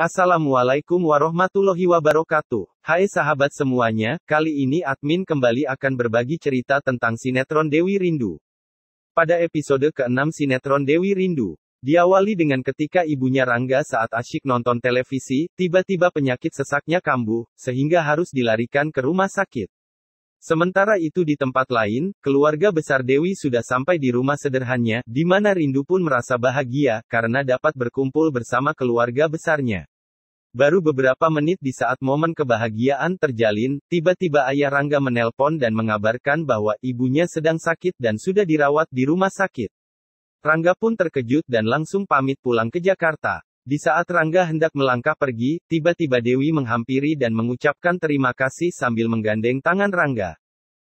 Assalamualaikum warahmatullahi wabarakatuh. Hai sahabat semuanya, kali ini admin kembali akan berbagi cerita tentang sinetron Dewi Rindu. Pada episode ke-6 sinetron Dewi Rindu, diawali dengan ketika ibunya Rangga saat asyik nonton televisi, tiba-tiba penyakit sesaknya kambuh, sehingga harus dilarikan ke rumah sakit. Sementara itu di tempat lain, keluarga besar Dewi sudah sampai di rumah sederhananya, di mana Rindu pun merasa bahagia, karena dapat berkumpul bersama keluarga besarnya. Baru beberapa menit di saat momen kebahagiaan terjalin, tiba-tiba ayah Rangga menelpon dan mengabarkan bahwa ibunya sedang sakit dan sudah dirawat di rumah sakit. Rangga pun terkejut dan langsung pamit pulang ke Jakarta. Di saat Rangga hendak melangkah pergi, tiba-tiba Dewi menghampiri dan mengucapkan terima kasih sambil menggandeng tangan Rangga.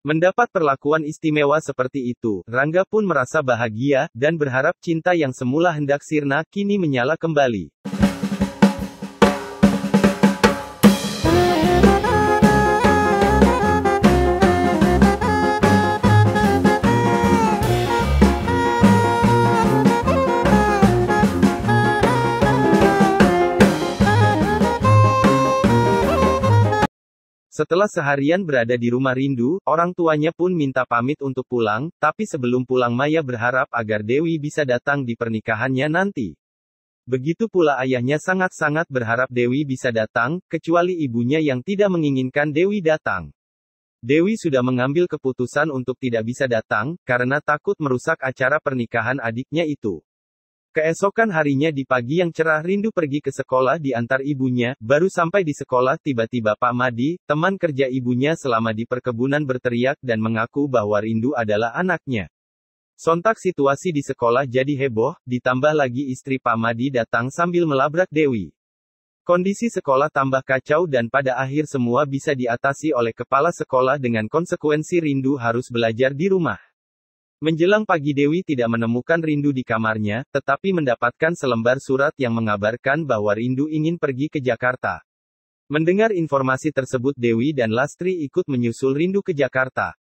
Mendapat perlakuan istimewa seperti itu, Rangga pun merasa bahagia, dan berharap cinta yang semula hendak sirna, kini menyala kembali. Setelah seharian berada di rumah rindu, orang tuanya pun minta pamit untuk pulang, tapi sebelum pulang Maya berharap agar Dewi bisa datang di pernikahannya nanti. Begitu pula ayahnya sangat-sangat berharap Dewi bisa datang, kecuali ibunya yang tidak menginginkan Dewi datang. Dewi sudah mengambil keputusan untuk tidak bisa datang, karena takut merusak acara pernikahan adiknya itu. Keesokan harinya di pagi yang cerah rindu pergi ke sekolah diantar ibunya, baru sampai di sekolah tiba-tiba Pak Madi, teman kerja ibunya selama di perkebunan berteriak dan mengaku bahwa rindu adalah anaknya. Sontak situasi di sekolah jadi heboh, ditambah lagi istri Pak Madi datang sambil melabrak Dewi. Kondisi sekolah tambah kacau dan pada akhir semua bisa diatasi oleh kepala sekolah dengan konsekuensi rindu harus belajar di rumah. Menjelang pagi Dewi tidak menemukan Rindu di kamarnya, tetapi mendapatkan selembar surat yang mengabarkan bahwa Rindu ingin pergi ke Jakarta. Mendengar informasi tersebut Dewi dan Lastri ikut menyusul Rindu ke Jakarta.